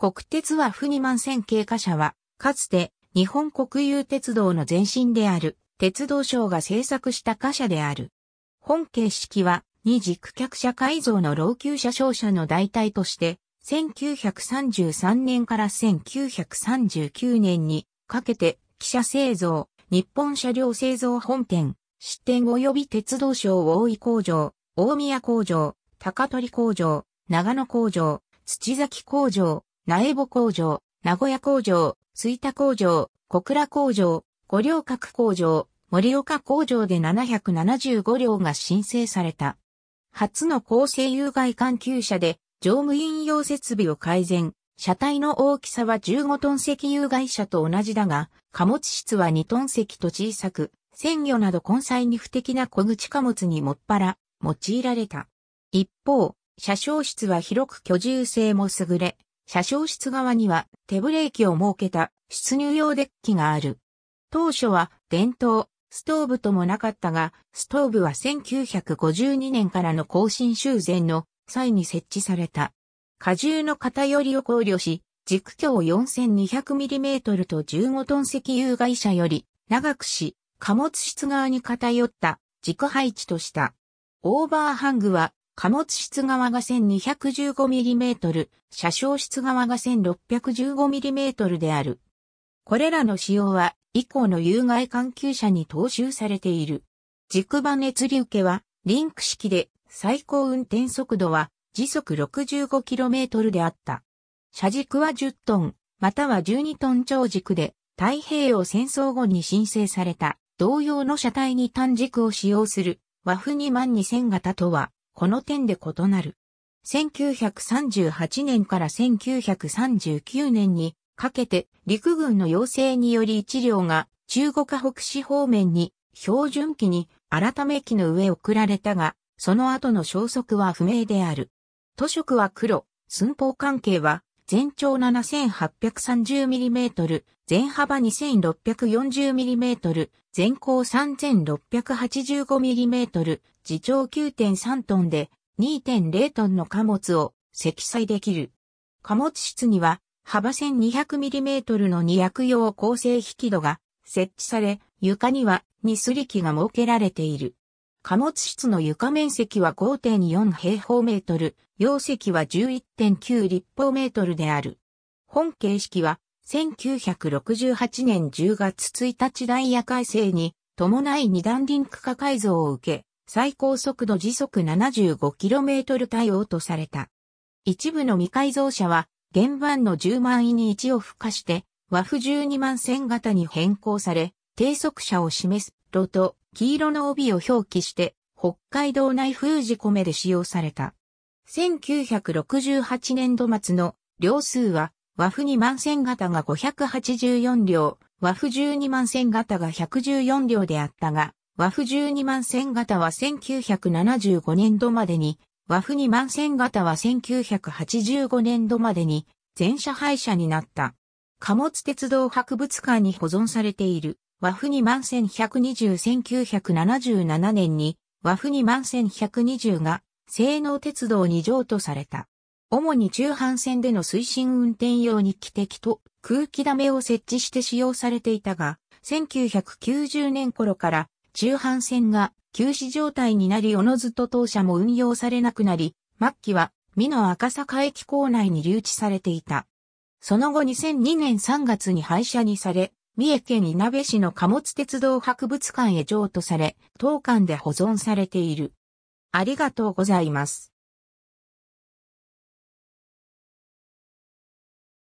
国鉄はフニマン線経過車は、かつて日本国有鉄道の前身である鉄道省が制作した貨車である。本形式は二次区客車改造の老朽車商社の代替として、1933年から1939年にかけて汽車製造、日本車両製造本店、支店及び鉄道省大井工場、大宮工場、高取工場、長野工場、土崎工場、苗穂工場、名古屋工場、水田工場、小倉工場、五稜郭工場、森岡工場で775両が申請された。初の構成有害環球車で乗務員用設備を改善。車体の大きさは15トン石油会車と同じだが、貨物室は2トン石と小さく、鮮魚など根菜に不適な小口貨物にもっぱら、用いられた。一方、車掌室は広く居住性も優れ、車掌室側には手ブレーキを設けた出入用デッキがある。当初は電灯、ストーブともなかったが、ストーブは1952年からの更新修繕の際に設置された。荷重の偏りを考慮し、軸橋を 4200mm と15トン石油会社より長くし、貨物室側に偏った軸配置とした。オーバーハングは貨物室側が 1215mm、車掌室側が 1615mm である。これらの仕様は以降の有害環球車に踏襲されている。軸場熱流受けはリンク式で最高運転速度は時速 65km であった。車軸は10トン、または12トン超軸で太平洋戦争後に申請された同様の車体に単軸を使用する和風2万2000型とはこの点で異なる。1938年から1939年にかけて陸軍の要請により一両が中国北市方面に標準機に改め機の上送られたが、その後の消息は不明である。図書は黒、寸法関係は全長 7830mm、全幅 2640mm、全高 3685mm、自長9.3トンで2.0トンの貨物を積載できる。貨物室には幅 1200mm の2薬用構成引き戸が設置され、床には2すり機が設けられている。貨物室の床面積は5.4平方メートル、容積は11.9立方メートルである。本形式は1968年10月1日ダイヤ改正に伴い二段リンク化改造を受け、最高速度時速 75km 対応とされた。一部の未改造車は、原版の10万位に1を付加して、和風12万線型に変更され、低速車を示すロト、黄色の帯を表記して、北海道内封じ米で使用された。1968年度末の両数は、和風2万千型が584両、和風12万千型が114両であったが、和風12万千型は1975年度までに、和風2万千型は1985年度までに全車廃車になった。貨物鉄道博物館に保存されている。和風に万11201977年に和風に万1120が西能鉄道に譲渡された。主に中半線での推進運転用に汽笛と空気溜めを設置して使用されていたが、1990年頃から中半線が休止状態になりおのずと当社も運用されなくなり、末期は美濃赤坂駅構内に留置されていた。その後2002年3月に廃車にされ、三重県稲部市の貨物鉄道博物館へ譲渡され、当館で保存されている。ありがとうございます。